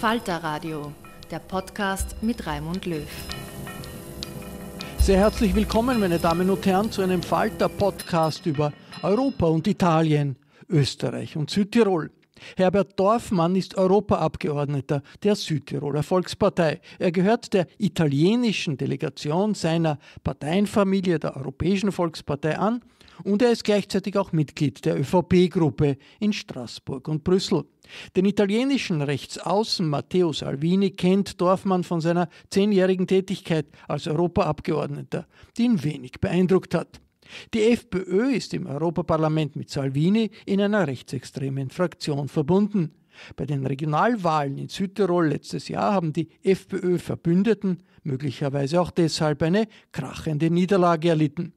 Falter Radio, der Podcast mit Raimund Löw. Sehr herzlich willkommen, meine Damen und Herren, zu einem Falter-Podcast über Europa und Italien, Österreich und Südtirol. Herbert Dorfmann ist Europaabgeordneter der Südtiroler Volkspartei. Er gehört der italienischen Delegation seiner Parteienfamilie der Europäischen Volkspartei an und er ist gleichzeitig auch Mitglied der ÖVP-Gruppe in Straßburg und Brüssel. Den italienischen Rechtsaußen Matteo Salvini kennt Dorfmann von seiner zehnjährigen Tätigkeit als Europaabgeordneter, die ihn wenig beeindruckt hat. Die FPÖ ist im Europaparlament mit Salvini in einer rechtsextremen Fraktion verbunden. Bei den Regionalwahlen in Südtirol letztes Jahr haben die FPÖ-Verbündeten möglicherweise auch deshalb eine krachende Niederlage erlitten.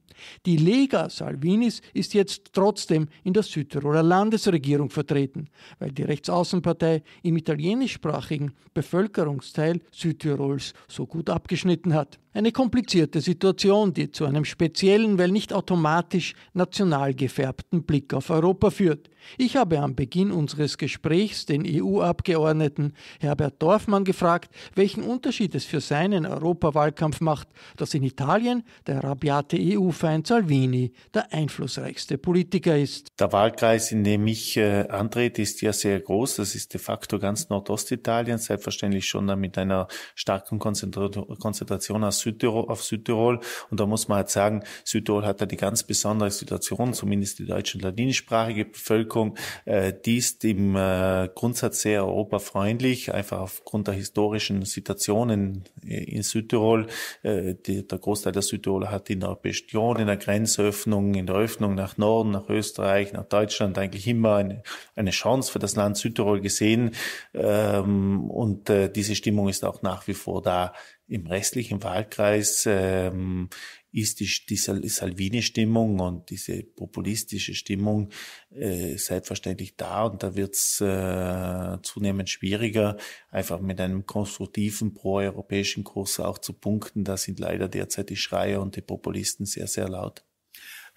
Die Lega Salvinis ist jetzt trotzdem in der Südtiroler Landesregierung vertreten, weil die Rechtsaußenpartei im italienischsprachigen Bevölkerungsteil Südtirols so gut abgeschnitten hat. Eine komplizierte Situation, die zu einem speziellen, weil nicht automatisch national gefärbten Blick auf Europa führt. Ich habe am Beginn unseres Gesprächs den EU-Abgeordneten Herbert Dorfmann gefragt, welchen Unterschied es für seinen Europawahlkampf macht, dass in Italien der rabiate EU-Feind Salvini der einflussreichste Politiker ist. Der Wahlkreis, in dem ich äh, antrete, ist ja sehr groß. Das ist de facto ganz Nordostitalien, selbstverständlich schon mit einer starken Konzentration aus Südtirol, auf Südtirol. Und da muss man halt sagen, Südtirol hat da die ganz besondere Situation, zumindest die deutsche und ladinischsprachige Bevölkerung. Äh, die ist im äh, Grundsatz sehr europafreundlich, einfach aufgrund der historischen Situationen in Südtirol. Äh, der Großteil der Südtiroler hat in der Bestion, in der Grenzöffnung, in der Öffnung nach Norden, nach Österreich, nach Deutschland eigentlich immer eine, eine Chance für das Land Südtirol gesehen. Ähm, und diese Stimmung ist auch nach wie vor da im restlichen Wahlkreis ähm, ist die, die Salvini-Stimmung und diese populistische Stimmung äh, selbstverständlich da und da wird es äh, zunehmend schwieriger, einfach mit einem konstruktiven proeuropäischen Kurs auch zu punkten. Da sind leider derzeit die Schreier und die Populisten sehr, sehr laut.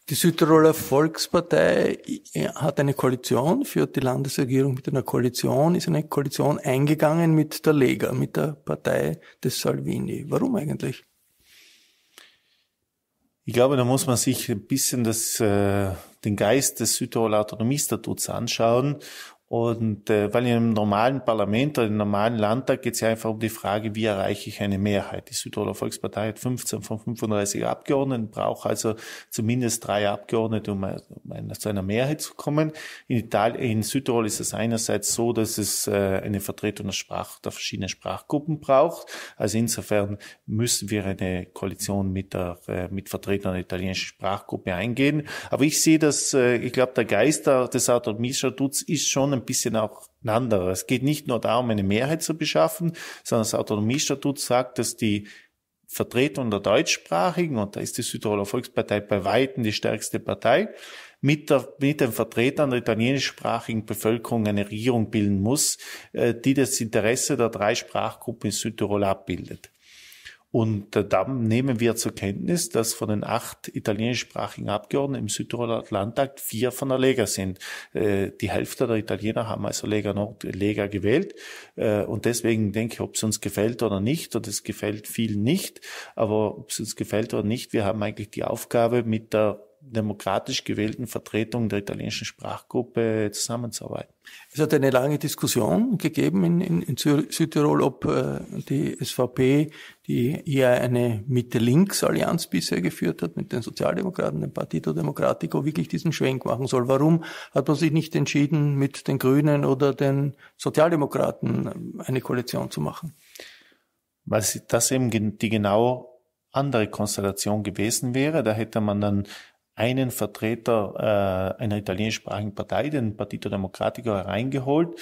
Die Südtiroler Volkspartei äh, hat eine Koalition, führt die Landesregierung mit einer Koalition, ist eine Koalition eingegangen mit der Lega, mit der Partei des Salvini. Warum eigentlich? Ich glaube, da muss man sich ein bisschen das, äh, den Geist des Südtiroler Autonomiestatuts anschauen und äh, weil in einem normalen Parlament oder im normalen Landtag geht es ja einfach um die Frage, wie erreiche ich eine Mehrheit. Die Südtiroler Volkspartei hat 15 von 35 Abgeordneten, braucht also zumindest drei Abgeordnete, um, äh, um zu einer Mehrheit zu kommen. In, Italien, in Südtirol ist es einerseits so, dass es äh, eine Vertretung der, Sprach, der verschiedenen Sprachgruppen braucht. Also insofern müssen wir eine Koalition mit, der, äh, mit Vertretern der italienischen Sprachgruppe eingehen. Aber ich sehe das, äh, ich glaube, der Geist des Autonomie-Statuts ist schon ein bisschen auch ein anderer. Es geht nicht nur darum, eine Mehrheit zu beschaffen, sondern das Autonomiestatut sagt, dass die Vertretung der deutschsprachigen, und da ist die Südtiroler Volkspartei bei Weitem die stärkste Partei, mit, der, mit den Vertretern der italienischsprachigen Bevölkerung eine Regierung bilden muss, äh, die das Interesse der drei Sprachgruppen in Südtirol abbildet. Und da nehmen wir zur Kenntnis, dass von den acht italienischsprachigen Abgeordneten im Südtiroler Landtag vier von der Lega sind. Äh, die Hälfte der Italiener haben also Lega Nord, Lega gewählt. Äh, und deswegen denke ich, ob es uns gefällt oder nicht, und es gefällt vielen nicht, aber ob es uns gefällt oder nicht, wir haben eigentlich die Aufgabe, mit der demokratisch gewählten Vertretung der italienischen Sprachgruppe zusammenzuarbeiten. Es hat eine lange Diskussion gegeben in, in, in Südtirol, ob äh, die SVP, die eher eine Mitte-Links-Allianz bisher geführt hat mit den Sozialdemokraten, dem Partito Democratico, wirklich diesen Schwenk machen soll. Warum hat man sich nicht entschieden, mit den Grünen oder den Sozialdemokraten äh, eine Koalition zu machen? Weil das eben die genau andere Konstellation gewesen wäre. Da hätte man dann einen Vertreter äh, einer italienischsprachigen Partei, den Partito Democratico, hereingeholt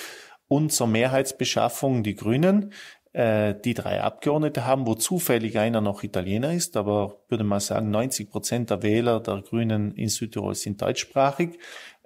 und zur Mehrheitsbeschaffung die Grünen, äh, die drei Abgeordnete haben, wo zufällig einer noch Italiener ist, aber würde man sagen, 90 Prozent der Wähler der Grünen in Südtirol sind deutschsprachig.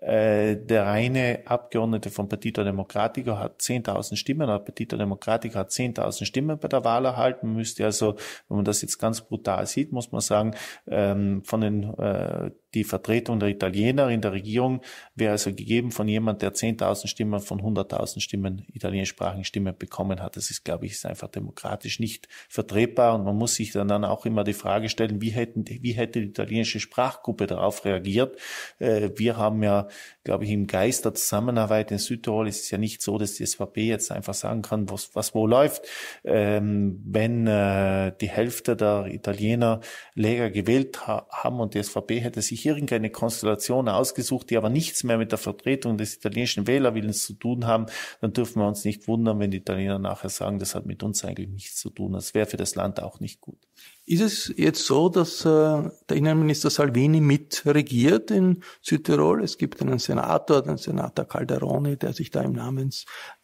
Äh, der reine Abgeordnete von Partito Democratico hat 10.000 Stimmen, aber Partito Democratico hat 10.000 Stimmen bei der Wahl erhalten. Man müsste also, wenn man das jetzt ganz brutal sieht, muss man sagen, ähm, von den, äh, die Vertretung der Italiener in der Regierung wäre also gegeben von jemand, der 10.000 Stimmen von 100.000 Stimmen, italienischsprachigen Stimmen bekommen hat. Das ist, glaube ich, ist einfach demokratisch nicht vertretbar und man muss sich dann, dann auch immer die Frage stellen, wie hätten, wie hätte die italienische Sprachgruppe darauf reagiert? Äh, wir haben ja glaube ich, im Geist der Zusammenarbeit in Südtirol ist es ja nicht so, dass die SVP jetzt einfach sagen kann, was, was wo läuft. Ähm, wenn äh, die Hälfte der Italiener Lega gewählt ha haben und die SVP hätte sich irgendeine Konstellation ausgesucht, die aber nichts mehr mit der Vertretung des italienischen Wählerwillens zu tun haben, dann dürfen wir uns nicht wundern, wenn die Italiener nachher sagen, das hat mit uns eigentlich nichts zu tun. Das wäre für das Land auch nicht gut. Ist es jetzt so, dass äh, der Innenminister Salvini mitregiert in Südtirol? Es gibt einen Senator, den Senator Calderoni, der sich da im Namen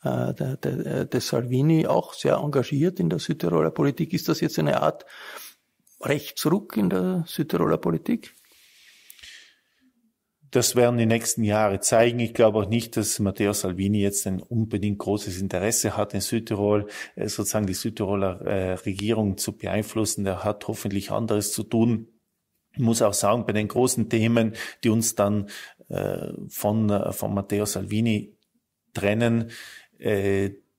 äh, äh, des Salvini auch sehr engagiert in der Südtiroler Politik. Ist das jetzt eine Art Rechtsruck in der Südtiroler Politik? das werden die nächsten Jahre zeigen. Ich glaube auch nicht, dass Matteo Salvini jetzt ein unbedingt großes Interesse hat, in Südtirol äh, sozusagen die Südtiroler äh, Regierung zu beeinflussen. Der hat hoffentlich anderes zu tun. Ich muss auch sagen, bei den großen Themen, die uns dann äh, von, von Matteo Salvini trennen,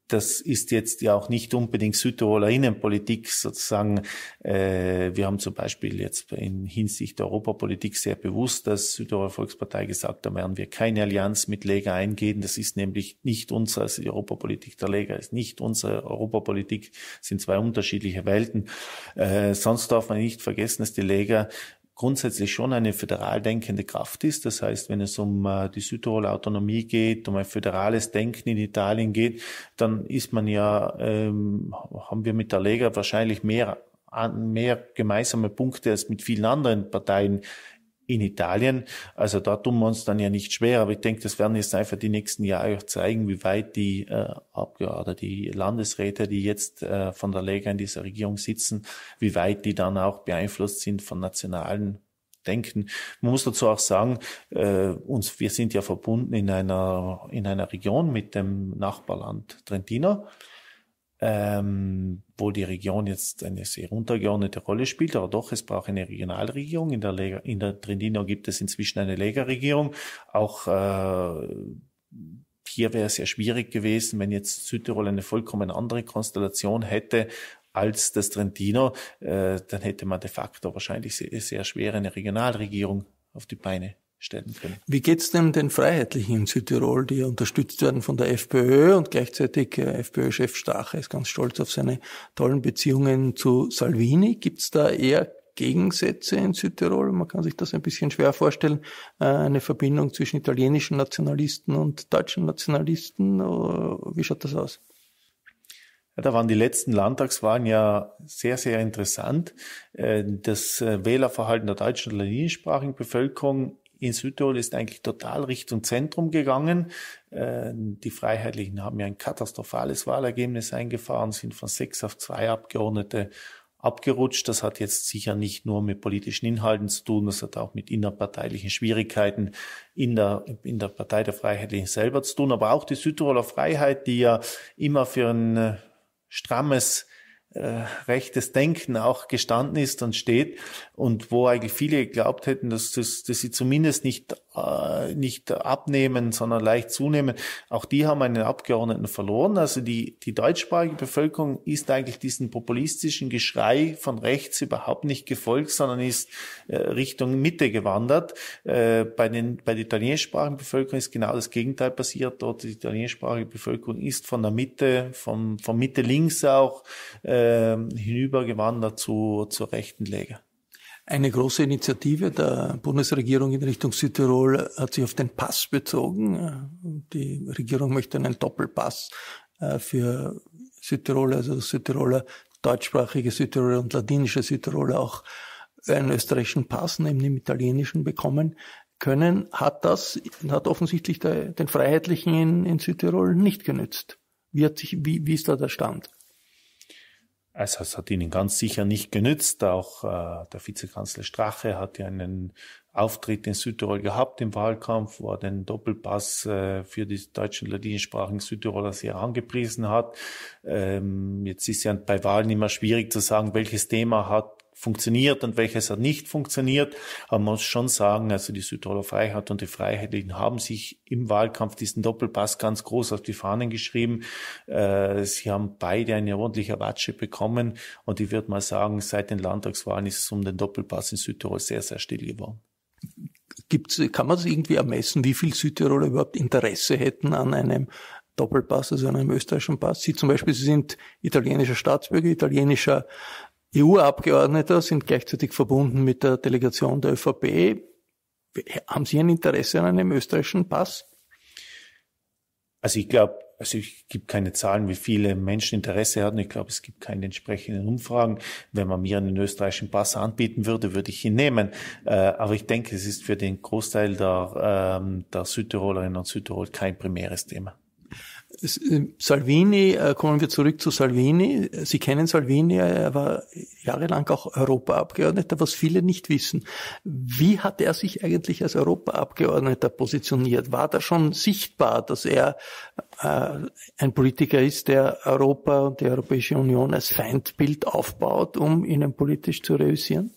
das ist jetzt ja auch nicht unbedingt Südtiroler Innenpolitik sozusagen. Äh, wir haben zum Beispiel jetzt in Hinsicht der Europapolitik sehr bewusst dass Südtiroler Volkspartei gesagt, da werden wir keine Allianz mit Lega eingehen. Das ist nämlich nicht unsere, also die Europapolitik der Lega ist nicht unsere Europapolitik, sind zwei unterschiedliche Welten. Äh, sonst darf man nicht vergessen, dass die Lega grundsätzlich schon eine föderal denkende Kraft ist. Das heißt, wenn es um äh, die Südtiroler Autonomie geht, um ein föderales Denken in Italien geht, dann ist man ja, ähm, haben wir mit der Lega wahrscheinlich mehr mehr gemeinsame Punkte als mit vielen anderen Parteien in Italien. Also da tun wir uns dann ja nicht schwer. Aber ich denke, das werden jetzt einfach die nächsten Jahre auch zeigen, wie weit die äh, Abgeordneten, die Landesräte, die jetzt äh, von der Lega in dieser Regierung sitzen, wie weit die dann auch beeinflusst sind von nationalen Denken. Man muss dazu auch sagen, äh, uns, wir sind ja verbunden in einer, in einer Region mit dem Nachbarland Trentino ähm, wo die Region jetzt eine sehr untergeordnete Rolle spielt, aber doch, es braucht eine Regionalregierung. In der, Lega, in der Trendino gibt es inzwischen eine Lega-Regierung. Auch äh, hier wäre es sehr schwierig gewesen, wenn jetzt Südtirol eine vollkommen andere Konstellation hätte als das Trentino, äh, dann hätte man de facto wahrscheinlich sehr, sehr schwer eine Regionalregierung auf die Beine stellen können. Wie geht's denn den Freiheitlichen in Südtirol, die unterstützt werden von der FPÖ und gleichzeitig äh, FPÖ-Chef Stache ist ganz stolz auf seine tollen Beziehungen zu Salvini? Gibt's da eher Gegensätze in Südtirol? Man kann sich das ein bisschen schwer vorstellen, äh, eine Verbindung zwischen italienischen Nationalisten und deutschen Nationalisten. Äh, wie schaut das aus? Ja, da waren die letzten Landtagswahlen ja sehr, sehr interessant. Das Wählerverhalten der deutschen und italienischsprachigen Bevölkerung in Südtirol ist eigentlich total Richtung Zentrum gegangen. Äh, die Freiheitlichen haben ja ein katastrophales Wahlergebnis eingefahren, sind von sechs auf zwei Abgeordnete abgerutscht. Das hat jetzt sicher nicht nur mit politischen Inhalten zu tun, das hat auch mit innerparteilichen Schwierigkeiten in der, in der Partei der Freiheitlichen selber zu tun. Aber auch die Südtiroler Freiheit, die ja immer für ein äh, strammes äh, rechtes Denken auch gestanden ist und steht und wo eigentlich viele geglaubt hätten, dass, dass, dass sie zumindest nicht, äh, nicht abnehmen, sondern leicht zunehmen. Auch die haben einen Abgeordneten verloren. Also die, die deutschsprachige Bevölkerung ist eigentlich diesen populistischen Geschrei von rechts überhaupt nicht gefolgt, sondern ist äh, Richtung Mitte gewandert. Äh, bei, den, bei der italienischsprachigen Bevölkerung ist genau das Gegenteil passiert. Dort die italienischsprachige Bevölkerung ist von der Mitte, vom, vom Mitte links auch, äh, ähm, hinübergewandert zu, zur rechten Lege. Eine große Initiative der Bundesregierung in Richtung Südtirol hat sich auf den Pass bezogen. Die Regierung möchte einen Doppelpass äh, für Südtiroler, also Südtiroler, deutschsprachige Südtiroler und ladinische Südtiroler auch einen österreichischen Pass neben dem italienischen bekommen können, hat das, hat offensichtlich der, den Freiheitlichen in, in Südtirol nicht genützt. Wie, hat sich, wie, wie ist da der Stand? Also es hat ihnen ganz sicher nicht genützt. Auch äh, der Vizekanzler Strache hat ja einen Auftritt in Südtirol gehabt im Wahlkampf, wo er den Doppelpass äh, für die deutschen und ladinischsprachigen Südtiroler sehr angepriesen hat. Ähm, jetzt ist ja bei Wahlen immer schwierig zu sagen, welches Thema hat funktioniert und welches hat nicht funktioniert. Aber man muss schon sagen, also die Südtiroler Freiheit und die Freiheitlichen haben sich im Wahlkampf diesen Doppelpass ganz groß auf die Fahnen geschrieben. Äh, sie haben beide eine ordentliche Watsche bekommen und ich würde mal sagen, seit den Landtagswahlen ist es um den Doppelpass in Südtirol sehr, sehr still geworden. Gibt's, kann man das irgendwie ermessen, wie viel Südtiroler überhaupt Interesse hätten an einem Doppelpass, also an einem österreichischen Pass? Sie zum Beispiel, Sie sind italienischer Staatsbürger, italienischer EU-Abgeordneter sind gleichzeitig verbunden mit der Delegation der ÖVP. Haben Sie ein Interesse an einem österreichischen Pass? Also ich glaube, also es gibt keine Zahlen, wie viele Menschen Interesse hatten. Ich glaube, es gibt keine entsprechenden Umfragen. Wenn man mir einen österreichischen Pass anbieten würde, würde ich ihn nehmen. Äh, aber ich denke, es ist für den Großteil der, ähm, der Südtirolerinnen und Südtirol kein primäres Thema. Äh, Salvini, äh, kommen wir zurück zu Salvini. Sie kennen Salvini, äh, er war jahrelang auch Europaabgeordneter, was viele nicht wissen. Wie hat er sich eigentlich als Europaabgeordneter positioniert? War da schon sichtbar, dass er ein Politiker ist, der Europa und die Europäische Union als Feindbild aufbaut, um ihnen politisch zu reüssieren?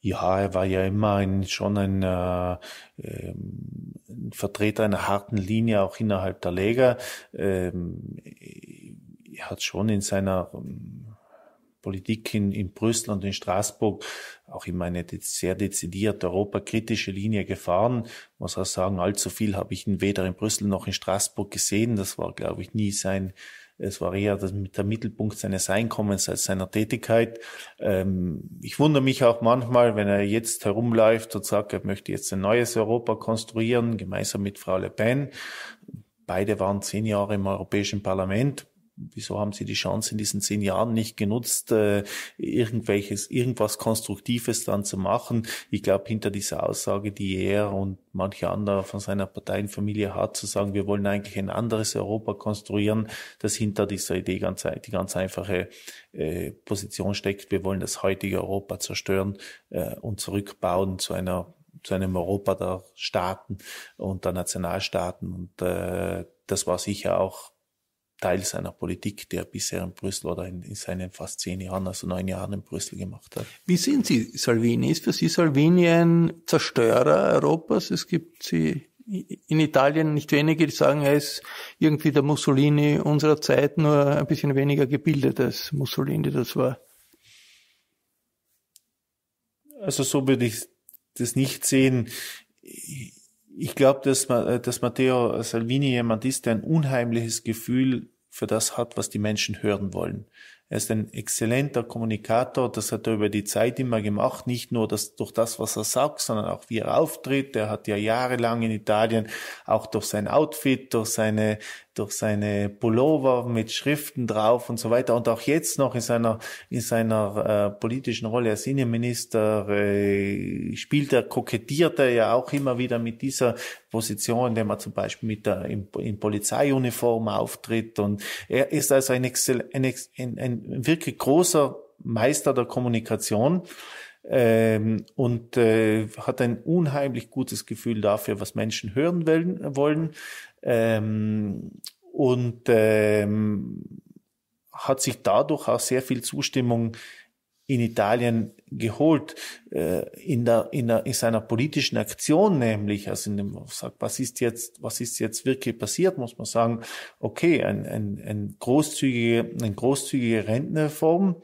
Ja, er war ja immer ein, schon ein, äh, ein ähm, Vertreter einer harten Linie auch innerhalb der Lega. Ähm, er hat schon in seiner ähm, Politik in, in Brüssel und in Straßburg auch immer eine sehr dezidiert europakritische Linie gefahren. Muss auch sagen, allzu viel habe ich ihn weder in Brüssel noch in Straßburg gesehen. Das war, glaube ich, nie sein, es war eher das, also der Mittelpunkt seines Einkommens als seiner Tätigkeit. Ähm, ich wundere mich auch manchmal, wenn er jetzt herumläuft und sagt, er möchte jetzt ein neues Europa konstruieren, gemeinsam mit Frau Le Pen. Beide waren zehn Jahre im Europäischen Parlament wieso haben sie die Chance in diesen zehn Jahren nicht genutzt, äh, irgendwelches, irgendwas Konstruktives dann zu machen? Ich glaube, hinter dieser Aussage, die er und manche andere von seiner Parteienfamilie hat, zu sagen, wir wollen eigentlich ein anderes Europa konstruieren, dass hinter dieser Idee ganz, die ganz einfache äh, Position steckt, wir wollen das heutige Europa zerstören äh, und zurückbauen zu einer zu einem Europa der Staaten und der Nationalstaaten. Und äh, das war sicher auch Teil seiner Politik, der bisher in Brüssel oder in, in seinen fast zehn Jahren, also neun Jahren in Brüssel gemacht hat. Wie sehen Sie Salvini? Ist für Sie Salvini ein Zerstörer Europas? Es gibt sie in Italien nicht wenige, die sagen, er ist irgendwie der Mussolini unserer Zeit, nur ein bisschen weniger gebildet als Mussolini das war. Also so würde ich das nicht sehen ich glaube, dass, äh, dass Matteo Salvini jemand ist, der ein unheimliches Gefühl für das hat, was die Menschen hören wollen. Er ist ein exzellenter Kommunikator, das hat er über die Zeit immer gemacht, nicht nur das, durch das, was er sagt, sondern auch wie er auftritt. Er hat ja jahrelang in Italien auch durch sein Outfit, durch seine, durch seine Pullover mit Schriften drauf und so weiter. Und auch jetzt noch in seiner, in seiner äh, politischen Rolle als Innenminister äh, spielt er, kokettiert er ja auch immer wieder mit dieser Position, indem er zum Beispiel mit der, in, in Polizeiuniform auftritt. Und er ist also ein, Excel, ein, ein, ein wirklich großer Meister der Kommunikation ähm, und äh, hat ein unheimlich gutes Gefühl dafür, was Menschen hören wollen. wollen ähm, und ähm, hat sich dadurch auch sehr viel Zustimmung in Italien geholt, äh, in, der, in, der, in seiner politischen Aktion nämlich, also in dem, was ist jetzt, was ist jetzt wirklich passiert, muss man sagen, okay, ein, ein, ein großzügige, eine großzügige Rentenreform,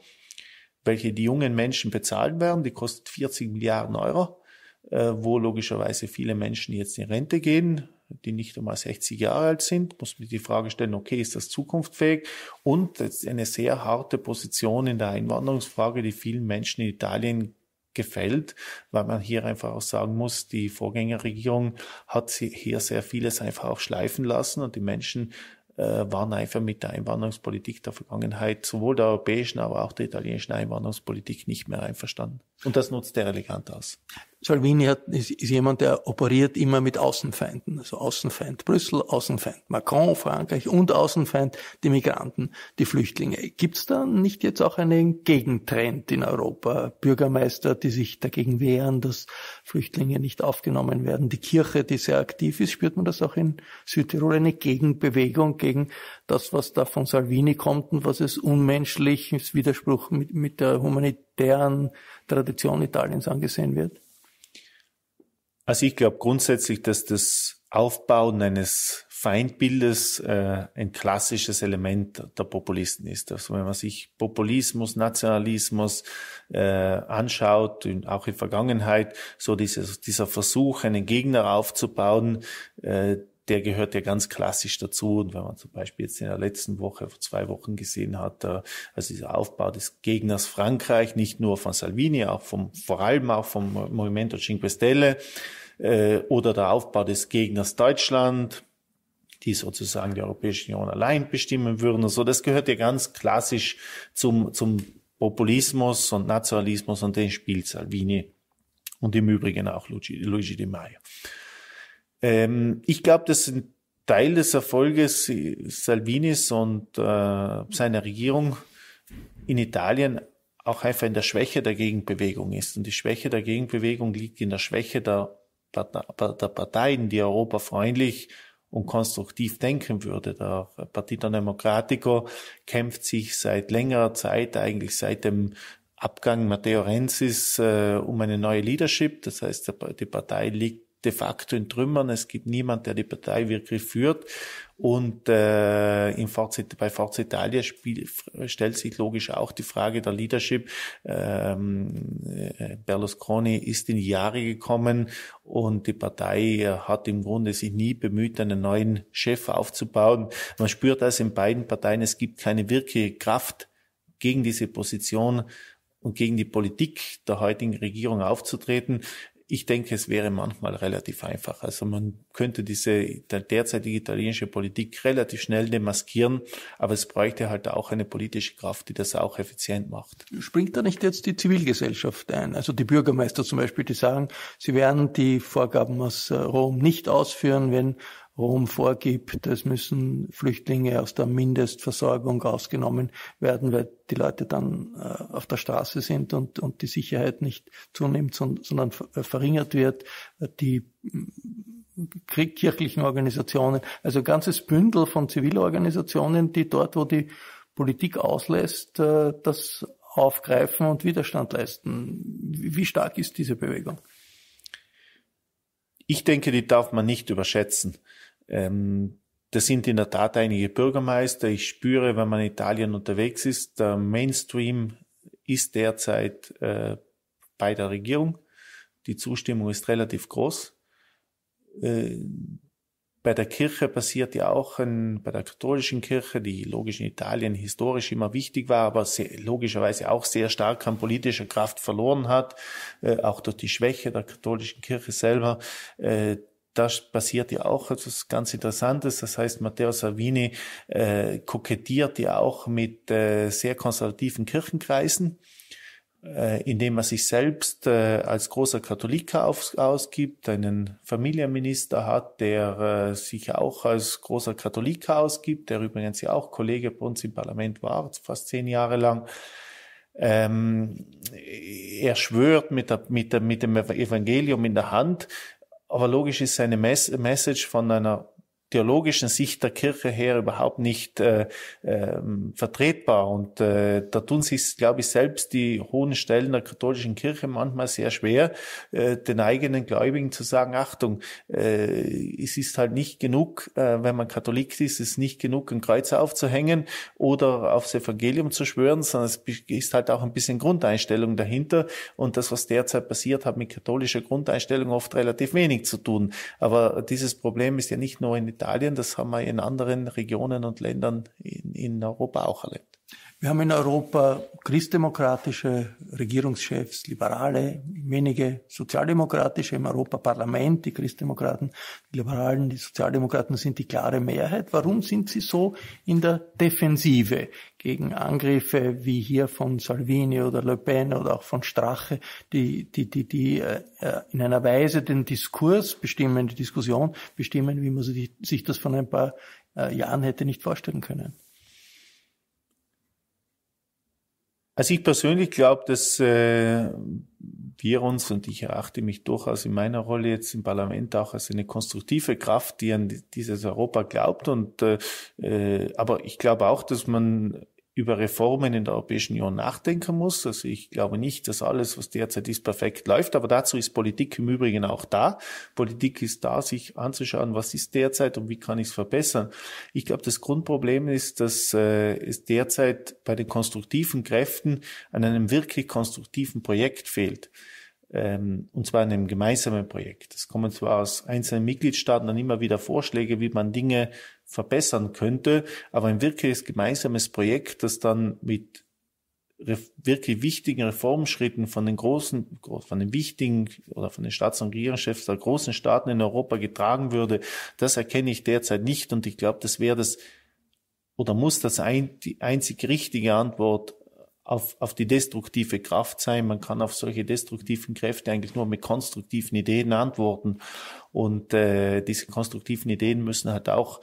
welche die jungen Menschen bezahlen werden, die kostet 40 Milliarden Euro, äh, wo logischerweise viele Menschen jetzt in Rente gehen, die nicht einmal 60 Jahre alt sind, muss man die Frage stellen, okay, ist das zukunftsfähig? Und das ist eine sehr harte Position in der Einwanderungsfrage, die vielen Menschen in Italien gefällt, weil man hier einfach auch sagen muss, die Vorgängerregierung hat hier sehr vieles einfach auch schleifen lassen und die Menschen äh, waren einfach mit der Einwanderungspolitik der Vergangenheit, sowohl der europäischen, aber auch der italienischen Einwanderungspolitik nicht mehr einverstanden. Und das nutzt er elegant aus. Salvini hat, ist, ist, jemand, der operiert immer mit Außenfeinden. Also Außenfeind Brüssel, Außenfeind Macron, Frankreich und Außenfeind die Migranten, die Flüchtlinge. Gibt es da nicht jetzt auch einen Gegentrend in Europa? Bürgermeister, die sich dagegen wehren, dass Flüchtlinge nicht aufgenommen werden. Die Kirche, die sehr aktiv ist, spürt man das auch in Südtirol, eine Gegenbewegung gegen das, was da von Salvini kommt und was es unmenschlich, ist, Widerspruch mit, mit der Humanität deren Tradition Italiens angesehen wird? Also ich glaube grundsätzlich, dass das Aufbauen eines Feindbildes äh, ein klassisches Element der Populisten ist. Also wenn man sich Populismus, Nationalismus äh, anschaut, auch in Vergangenheit, so dieses, dieser Versuch, einen Gegner aufzubauen, äh, der gehört ja ganz klassisch dazu. Und wenn man zum Beispiel jetzt in der letzten Woche, vor zwei Wochen gesehen hat, äh, also dieser Aufbau des Gegners Frankreich, nicht nur von Salvini, auch vom, vor allem auch vom Movimento Cinque Stelle, äh, oder der Aufbau des Gegners Deutschland, die sozusagen die Europäische Union allein bestimmen würden. Also das gehört ja ganz klassisch zum, zum Populismus und Nationalismus und den spielt Salvini und im Übrigen auch Luigi, Luigi Di Maio. Ähm, ich glaube, das sind Teil des Erfolges äh, Salvinis und äh, seiner Regierung in Italien auch einfach in der Schwäche der Gegenbewegung ist. Und die Schwäche der Gegenbewegung liegt in der Schwäche der, der Parteien, die europafreundlich und konstruktiv denken würde. Der Partito Democratico kämpft sich seit längerer Zeit, eigentlich seit dem Abgang Matteo Renzis, äh, um eine neue Leadership. Das heißt, die Partei liegt de facto in Trümmern. Es gibt niemand, der die Partei wirklich führt. Und äh, im Forza, bei Forza Italia spiel, stellt sich logisch auch die Frage der Leadership. Ähm, äh, Berlusconi ist in die Jahre gekommen und die Partei äh, hat im Grunde sich nie bemüht, einen neuen Chef aufzubauen. Man spürt das in beiden Parteien. Es gibt keine wirkliche Kraft gegen diese Position und gegen die Politik der heutigen Regierung aufzutreten. Ich denke, es wäre manchmal relativ einfach. Also man könnte diese derzeitige italienische Politik relativ schnell demaskieren, aber es bräuchte halt auch eine politische Kraft, die das auch effizient macht. Springt da nicht jetzt die Zivilgesellschaft ein? Also die Bürgermeister zum Beispiel, die sagen, sie werden die Vorgaben aus äh, Rom nicht ausführen, wenn Rom vorgibt, es müssen Flüchtlinge aus der Mindestversorgung ausgenommen werden, weil die Leute dann äh, auf der Straße sind und, und die Sicherheit nicht zunimmt, sondern äh, verringert wird, die hm, kirchlichen Organisationen, also ein ganzes Bündel von Zivilorganisationen, die dort, wo die Politik auslässt, äh, das aufgreifen und Widerstand leisten. Wie stark ist diese Bewegung? Ich denke, die darf man nicht überschätzen. Ähm, das sind in der Tat einige Bürgermeister. Ich spüre, wenn man in Italien unterwegs ist, der Mainstream ist derzeit äh, bei der Regierung. Die Zustimmung ist relativ groß. Äh, bei der Kirche passiert ja auch, ein, bei der katholischen Kirche, die logisch in Italien historisch immer wichtig war, aber sehr, logischerweise auch sehr stark an politischer Kraft verloren hat, äh, auch durch die Schwäche der katholischen Kirche selber. Äh, da passiert ja auch etwas ganz Interessantes. Das heißt, Matteo Salvini äh, kokettiert ja auch mit äh, sehr konservativen Kirchenkreisen, äh, indem er sich selbst äh, als großer Katholiker auf, ausgibt, einen Familienminister hat, der äh, sich auch als großer Katholiker ausgibt, der übrigens ja auch Kollege bei uns im Parlament war, fast zehn Jahre lang. Ähm, er schwört mit, der, mit, der, mit dem Evangelium in der Hand, aber logisch ist seine Message von einer theologischen Sicht der Kirche her überhaupt nicht äh, äh, vertretbar. Und äh, da tun sich, glaube ich, selbst die hohen Stellen der katholischen Kirche manchmal sehr schwer, äh, den eigenen Gläubigen zu sagen, Achtung, äh, es ist halt nicht genug, äh, wenn man Katholik ist, es ist nicht genug, ein Kreuz aufzuhängen oder aufs Evangelium zu schwören, sondern es ist halt auch ein bisschen Grundeinstellung dahinter. Und das, was derzeit passiert, hat mit katholischer Grundeinstellung oft relativ wenig zu tun. Aber dieses Problem ist ja nicht nur in Italien, das haben wir in anderen Regionen und Ländern in, in Europa auch erlebt. Wir haben in Europa christdemokratische Regierungschefs, liberale, wenige sozialdemokratische im Europaparlament, die Christdemokraten, die Liberalen, die Sozialdemokraten sind die klare Mehrheit. Warum sind sie so in der Defensive gegen Angriffe wie hier von Salvini oder Le Pen oder auch von Strache, die, die, die, die äh, äh, in einer Weise den Diskurs bestimmen, die Diskussion bestimmen, wie man sich das von ein paar äh, Jahren hätte nicht vorstellen können? Also ich persönlich glaube, dass äh, wir uns, und ich erachte mich durchaus in meiner Rolle jetzt im Parlament auch als eine konstruktive Kraft, die an dieses Europa glaubt. Und äh, äh aber ich glaube auch, dass man über Reformen in der Europäischen Union nachdenken muss. Also ich glaube nicht, dass alles, was derzeit ist, perfekt läuft, aber dazu ist Politik im Übrigen auch da. Politik ist da, sich anzuschauen, was ist derzeit und wie kann ich es verbessern. Ich glaube, das Grundproblem ist, dass äh, es derzeit bei den konstruktiven Kräften an einem wirklich konstruktiven Projekt fehlt ähm, und zwar in einem gemeinsamen Projekt. Es kommen zwar aus einzelnen Mitgliedstaaten dann immer wieder Vorschläge, wie man Dinge verbessern könnte, aber ein wirkliches gemeinsames Projekt, das dann mit wirklich wichtigen Reformschritten von den großen, von den wichtigen oder von den Staats- und Regierungschefs der großen Staaten in Europa getragen würde, das erkenne ich derzeit nicht und ich glaube, das wäre das oder muss das ein, die einzig richtige Antwort auf, auf die destruktive Kraft sein. Man kann auf solche destruktiven Kräfte eigentlich nur mit konstruktiven Ideen antworten. Und äh, diese konstruktiven Ideen müssen halt auch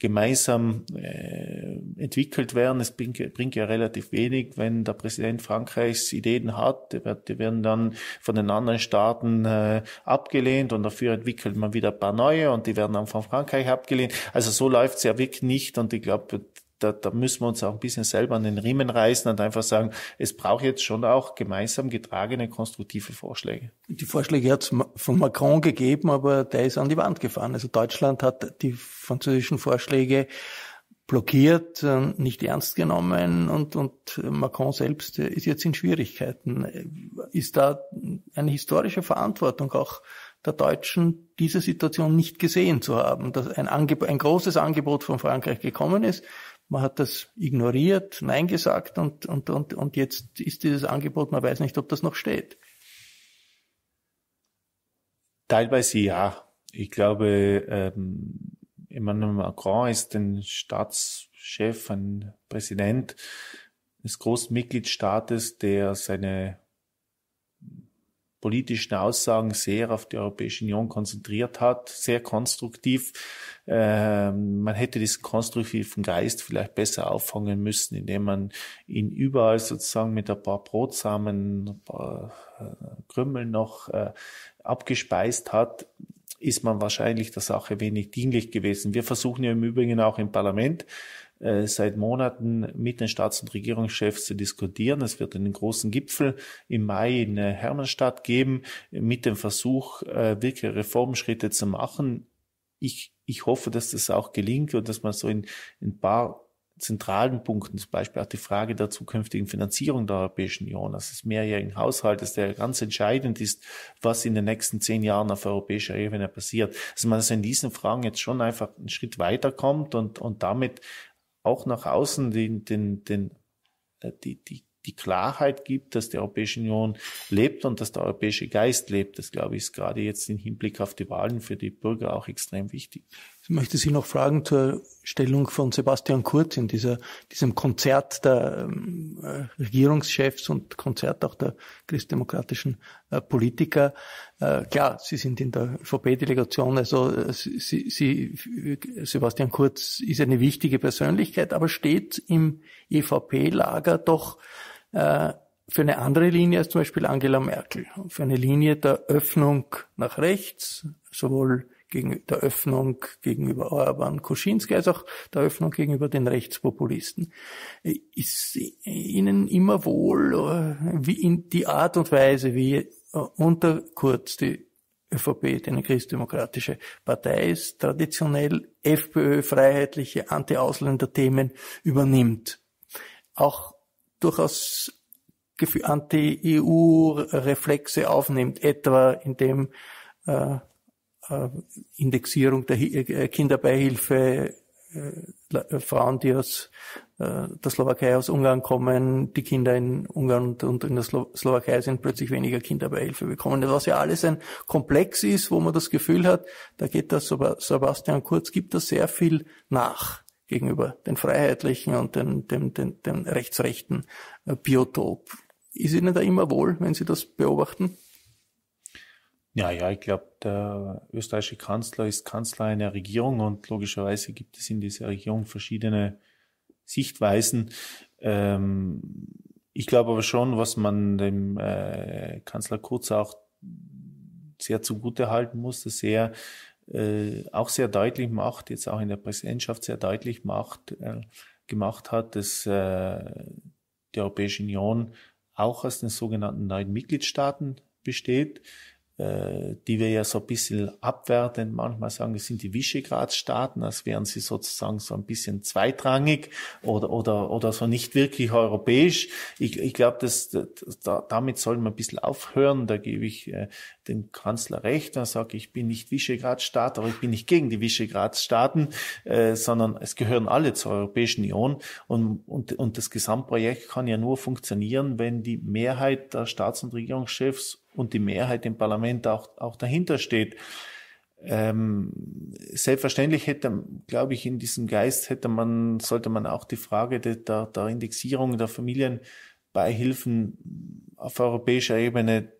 gemeinsam äh, entwickelt werden. Es bringt, bringt ja relativ wenig, wenn der Präsident Frankreichs Ideen hat, die werden dann von den anderen Staaten äh, abgelehnt und dafür entwickelt man wieder ein paar neue und die werden dann von Frankreich abgelehnt. Also so läuft's ja wirklich nicht und ich glaube, da, da müssen wir uns auch ein bisschen selber an den Riemen reißen und einfach sagen, es braucht jetzt schon auch gemeinsam getragene konstruktive Vorschläge. Die Vorschläge hat es von Macron gegeben, aber der ist an die Wand gefahren. Also Deutschland hat die französischen Vorschläge blockiert, äh, nicht ernst genommen und, und Macron selbst äh, ist jetzt in Schwierigkeiten. Ist da eine historische Verantwortung auch der Deutschen, diese Situation nicht gesehen zu haben, dass ein, Angeb ein großes Angebot von Frankreich gekommen ist, man hat das ignoriert, Nein gesagt und, und, und, und jetzt ist dieses Angebot, man weiß nicht, ob das noch steht. Teilweise ja. Ich glaube, ähm, Emmanuel Macron ist ein Staatschef, ein Präsident des großen Mitgliedstaates, der seine politischen Aussagen sehr auf die Europäische Union konzentriert hat, sehr konstruktiv. Ähm, man hätte diesen konstruktiven Geist vielleicht besser auffangen müssen, indem man ihn überall sozusagen mit ein paar Brotsamen, ein paar äh, Krümmeln noch äh, abgespeist hat ist man wahrscheinlich der Sache wenig dienlich gewesen. Wir versuchen ja im Übrigen auch im Parlament äh, seit Monaten mit den Staats- und Regierungschefs zu diskutieren. Es wird einen großen Gipfel im Mai in äh, Hermannstadt geben mit dem Versuch, äh, wirklich Reformschritte zu machen. Ich, ich hoffe, dass das auch gelingt und dass man so in, ein paar zentralen Punkten, zum Beispiel auch die Frage der zukünftigen Finanzierung der Europäischen Union, also des mehrjährigen Haushaltes, der ganz entscheidend ist, was in den nächsten zehn Jahren auf europäischer Ebene passiert. Also man also in diesen Fragen jetzt schon einfach einen Schritt weiterkommt und, und damit auch nach außen den, den, den, äh, die, die, die Klarheit gibt, dass die Europäische Union lebt und dass der europäische Geist lebt. Das, glaube ich, ist gerade jetzt im Hinblick auf die Wahlen für die Bürger auch extrem wichtig. Ich möchte Sie noch fragen zur Stellung von Sebastian Kurz in dieser, diesem Konzert der ähm, äh, Regierungschefs und Konzert auch der christdemokratischen äh, Politiker. Äh, klar, Sie sind in der ÖVP-Delegation, also Sie, Sie, Sebastian Kurz ist eine wichtige Persönlichkeit, aber steht im EVP-Lager doch für eine andere Linie als zum Beispiel Angela Merkel, für eine Linie der Öffnung nach rechts, sowohl gegen der Öffnung gegenüber Orban Koschinski, als auch der Öffnung gegenüber den Rechtspopulisten. Ist ihnen immer wohl äh, wie in die Art und Weise, wie äh, unter Kurz die ÖVP, die eine christdemokratische Partei ist, traditionell FPÖ freiheitliche Anti-Ausländer-Themen übernimmt. Auch durchaus anti-EU-Reflexe aufnimmt, etwa indem äh, äh, Indexierung der äh, Kinderbeihilfe, äh, äh, Frauen, die aus äh, der Slowakei, aus Ungarn kommen, die Kinder in Ungarn und, in der Slowakei sind, plötzlich weniger Kinderbeihilfe bekommen. Was ja alles ein Komplex ist, wo man das Gefühl hat, da geht das Sebastian Kurz, gibt das sehr viel nach gegenüber den Freiheitlichen und den, den, den, dem rechtsrechten Biotop. Ist Ihnen da immer wohl, wenn Sie das beobachten? Ja, ja, ich glaube, der österreichische Kanzler ist Kanzler einer Regierung und logischerweise gibt es in dieser Regierung verschiedene Sichtweisen. Ähm, ich glaube aber schon, was man dem äh, Kanzler Kurz auch sehr zugute halten muss, dass er äh, auch sehr deutlich macht, jetzt auch in der Präsidentschaft sehr deutlich macht, äh, gemacht hat, dass äh, die Europäische Union auch aus den sogenannten neuen Mitgliedstaaten besteht. Äh, die wir ja so ein bisschen abwertend manchmal sagen, es sind die Visegrad-Staaten, als wären sie sozusagen so ein bisschen zweitrangig oder, oder, oder so nicht wirklich europäisch. Ich, ich glaube, dass da, damit soll man ein bisschen aufhören. Da gebe ich äh, dem Kanzler recht und sage, ich bin nicht Visegrad-Staat, aber ich bin nicht gegen die Visegrad-Staaten, äh, sondern es gehören alle zur Europäischen Union und, und, und das Gesamtprojekt kann ja nur funktionieren, wenn die Mehrheit der Staats- und Regierungschefs und die Mehrheit im Parlament auch, auch dahinter steht. Ähm, selbstverständlich hätte, glaube ich, in diesem Geist hätte man, sollte man auch die Frage der, der, Indexierung der Familienbeihilfen auf europäischer Ebene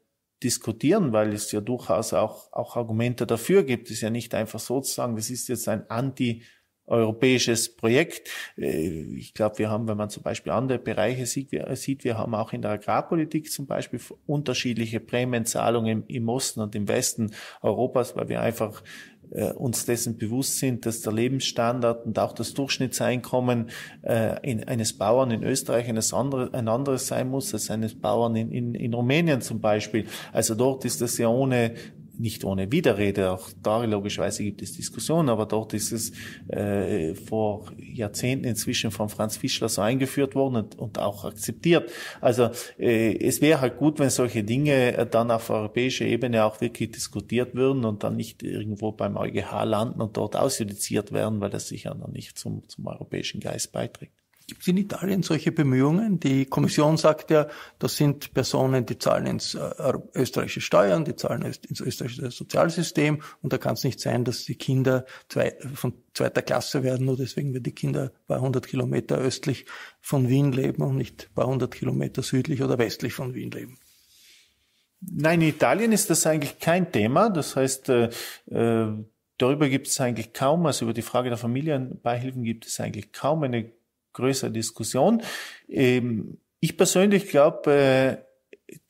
diskutieren, weil es ja durchaus auch, auch Argumente dafür gibt. Es ist ja nicht einfach so zu sagen, das ist jetzt ein anti europäisches Projekt. Äh, ich glaube, wir haben, wenn man zum Beispiel andere Bereiche sieht, wir, äh, haben auch in der Agrarpolitik zum Beispiel unterschiedliche Prämienzahlungen im Osten und im Westen Europas, weil wir einfach äh, uns dessen bewusst sind, dass der Lebensstandard und auch das Durchschnittseinkommen äh, in, eines Bauern in Österreich eines andere, ein anderes sein muss als eines Bauern in, in, in Rumänien zum Beispiel. Also dort ist das ja ohne nicht ohne Widerrede, auch da logischerweise gibt es Diskussionen, aber dort ist es äh, vor Jahrzehnten inzwischen von Franz Fischler so eingeführt worden und, und auch akzeptiert. Also äh, es wäre halt gut, wenn solche Dinge äh, dann auf europäischer Ebene auch wirklich diskutiert würden und dann nicht irgendwo beim EuGH landen und dort ausjudiziert werden, weil das sicher noch nicht zum, zum europäischen Geist beiträgt. Gibt es in Italien solche Bemühungen? Die Kommission sagt ja, das sind Personen, die zahlen ins äh, äh, österreichische Steuern, die zahlen ins österreichische Sozialsystem und da kann es nicht sein, dass die Kinder zwei, von zweiter Klasse werden, nur deswegen, weil die Kinder ein paar hundert Kilometer östlich von Wien leben und nicht ein paar hundert Kilometer südlich oder westlich von Wien leben. Nein, in Italien ist das eigentlich kein Thema. Das heißt, äh, äh darüber gibt es eigentlich kaum, also über die Frage der Familienbeihilfen gibt es eigentlich kaum eine größere Diskussion. Ähm, ich persönlich glaube, äh,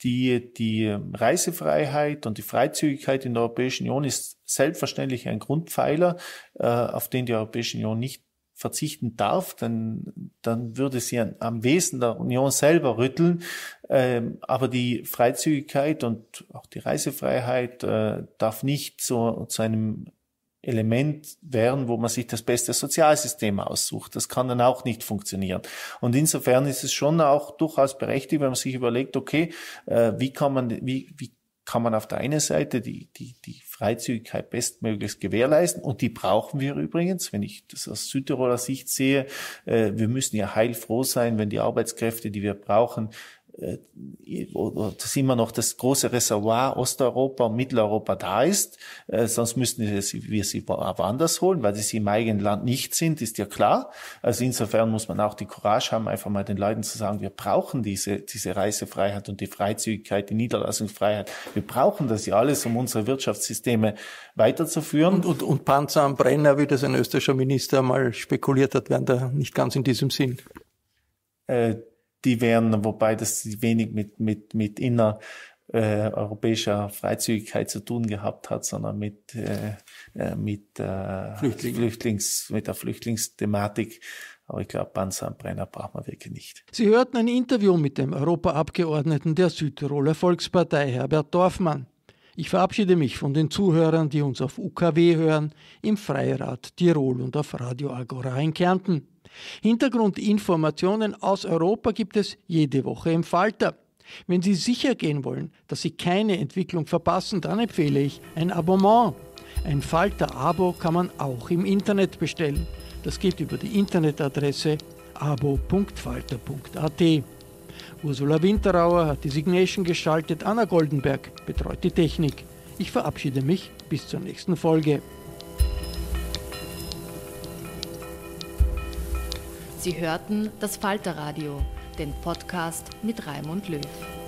die, die Reisefreiheit und die Freizügigkeit in der Europäischen Union ist selbstverständlich ein Grundpfeiler, äh, auf den die Europäische Union nicht verzichten darf, denn, dann würde sie an, am Wesen der Union selber rütteln. Ähm, aber die Freizügigkeit und auch die Reisefreiheit äh, darf nicht zu, zu einem Element wären, wo man sich das beste Sozialsystem aussucht. Das kann dann auch nicht funktionieren. Und insofern ist es schon auch durchaus berechtigt, wenn man sich überlegt, okay, äh, wie kann man, wie, wie kann man auf der einen Seite die, die, die Freizügigkeit bestmöglichst gewährleisten. Und die brauchen wir übrigens, wenn ich das aus Südtiroler Sicht sehe. Äh, wir müssen ja heilfroh sein, wenn die Arbeitskräfte, die wir brauchen, äh, sind wir noch das große Reservoir Osteuropa und Mitteleuropa da ist, äh, sonst müssten wir sie, wir sie woanders holen, weil sie im eigenen Land nicht sind, ist ja klar. Also insofern muss man auch die Courage haben, einfach mal den Leuten zu sagen, wir brauchen diese, diese Reisefreiheit und die Freizügigkeit, die Niederlassungsfreiheit. Wir brauchen das ja alles, um unsere Wirtschaftssysteme weiterzuführen. Und, und, und Panzer am Brenner, wie das ein österreichischer Minister mal spekuliert hat, wären da nicht ganz in diesem Sinn. Äh, die wären, wobei das wenig mit, mit, mit inner äh, europäischer Freizügigkeit zu tun gehabt hat, sondern mit, äh, äh mit, äh, Flüchtling. Flüchtlings, mit der Flüchtlingsthematik. Aber ich glaube, Panzerbrenner brauchen wir wirklich nicht. Sie hörten ein Interview mit dem Europaabgeordneten der Südtiroler Volkspartei, Herbert Dorfmann. Ich verabschiede mich von den Zuhörern, die uns auf UKW hören, im Freirad Tirol und auf Radio Agora in Kärnten. Hintergrundinformationen aus Europa gibt es jede Woche im Falter. Wenn Sie sicher gehen wollen, dass Sie keine Entwicklung verpassen, dann empfehle ich ein Abonnement. Ein Falter-Abo kann man auch im Internet bestellen. Das geht über die Internetadresse abo.falter.at. Ursula Winterauer hat die Signation gestaltet, Anna Goldenberg betreut die Technik. Ich verabschiede mich bis zur nächsten Folge. Sie hörten das Falterradio, den Podcast mit Raimund Löw.